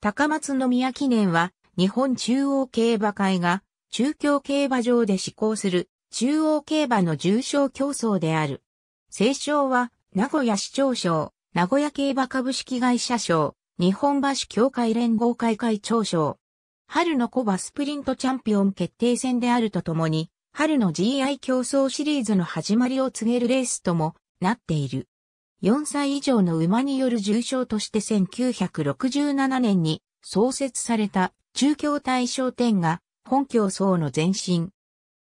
高松宮記念は、日本中央競馬会が、中京競馬場で施行する、中央競馬の重賞競争である。清賞は、名古屋市長賞、名古屋競馬株式会社賞、日本橋協会連合会会長賞。春のコバスプリントチャンピオン決定戦であるとともに、春の GI 競争シリーズの始まりを告げるレースともなっている。4歳以上の馬による重賞として1967年に創設された中京大商店が本競争の前身。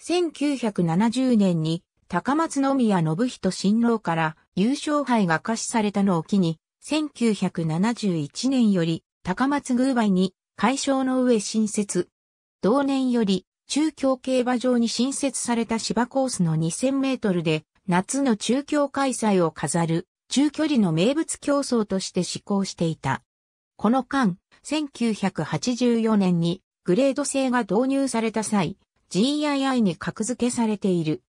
1970年に高松宮信人新郎から優勝杯が可視されたのを機に、1971年より高松宮杯に解消の上新設。同年より中京競馬場に新設された芝コースの2000メートルで夏の中京開催を飾る中距離の名物競争として施行していた。この間、1984年にグレード制が導入された際、GII に格付けされている。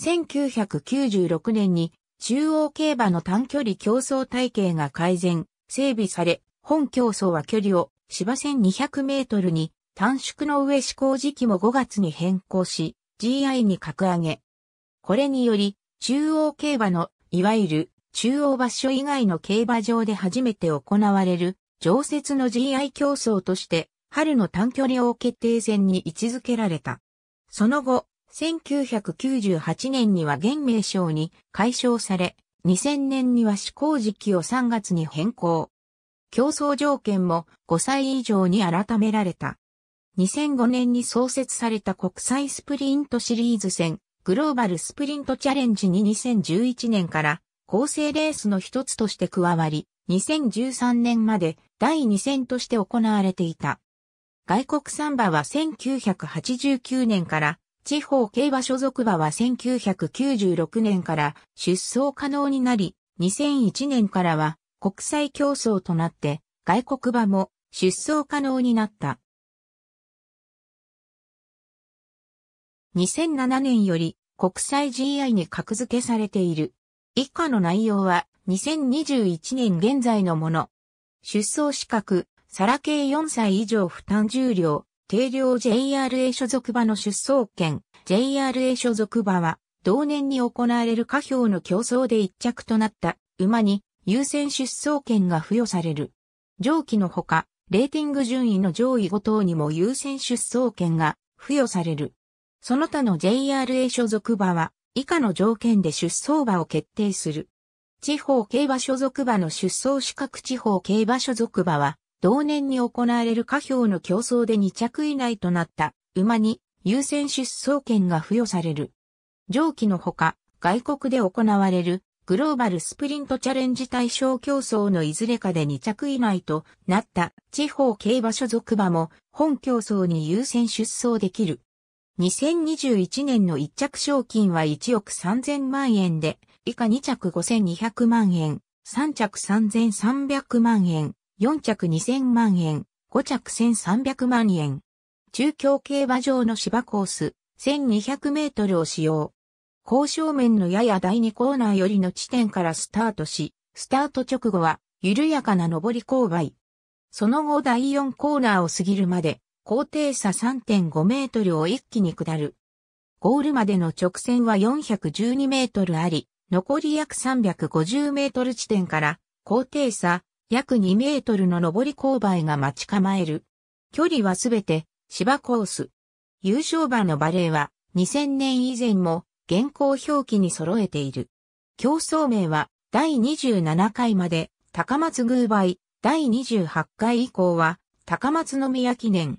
1996年に中央競馬の短距離競争体系が改善、整備され、本競争は距離を芝1200メートルに短縮の上施行時期も5月に変更し、GI に格上げ。これにより、中央競馬の、いわゆる中央場所以外の競馬場で初めて行われる常設の GI 競争として春の短距離王決定戦に位置づけられた。その後、1998年には現名称に解消され、2000年には施行時期を3月に変更。競争条件も5歳以上に改められた。2005年に創設された国際スプリントシリーズ戦、グローバルスプリントチャレンジに2011年から構成レースの一つとして加わり、2013年まで第2戦として行われていた。外国サンバは1989年から、地方競馬所属馬は1996年から出走可能になり、2001年からは国際競争となって、外国馬も出走可能になった。2007年より国際 GI に格付けされている。以下の内容は2021年現在のもの。出走資格、サラ系4歳以上負担重量、定量 JRA 所属馬の出走権、JRA 所属馬は、同年に行われる下表の競争で一着となった馬に優先出走権が付与される。上記のほか、レーティング順位の上位5等にも優先出走権が付与される。その他の JRA 所属馬は、以下の条件で出走馬を決定する。地方競馬所属馬の出走資格地方競馬所属馬は、同年に行われる下表の競争で2着以内となった馬に優先出走権が付与される。上記のほか、外国で行われるグローバルスプリントチャレンジ対象競争のいずれかで2着以内となった地方競馬所属馬も本競争に優先出走できる。2021年の1着賞金は1億3000万円で、以下2着5200万円、3着3300万円、4着2000万円、5着1300万円。中京競馬場の芝コース、1200メートルを使用。交渉面のやや第2コーナーよりの地点からスタートし、スタート直後は緩やかな上り勾配。その後第4コーナーを過ぎるまで高低差3.5メートルを一気に下る。ゴールまでの直線は412メートルあり、残り約350メートル地点から高低差約2メートルの上り勾配が待ち構える。距離はすべて芝コース。優勝馬のバレーは2000年以前も現行表記に揃えている。競争名は第27回まで高松偶杯第28回以降は高松宮記念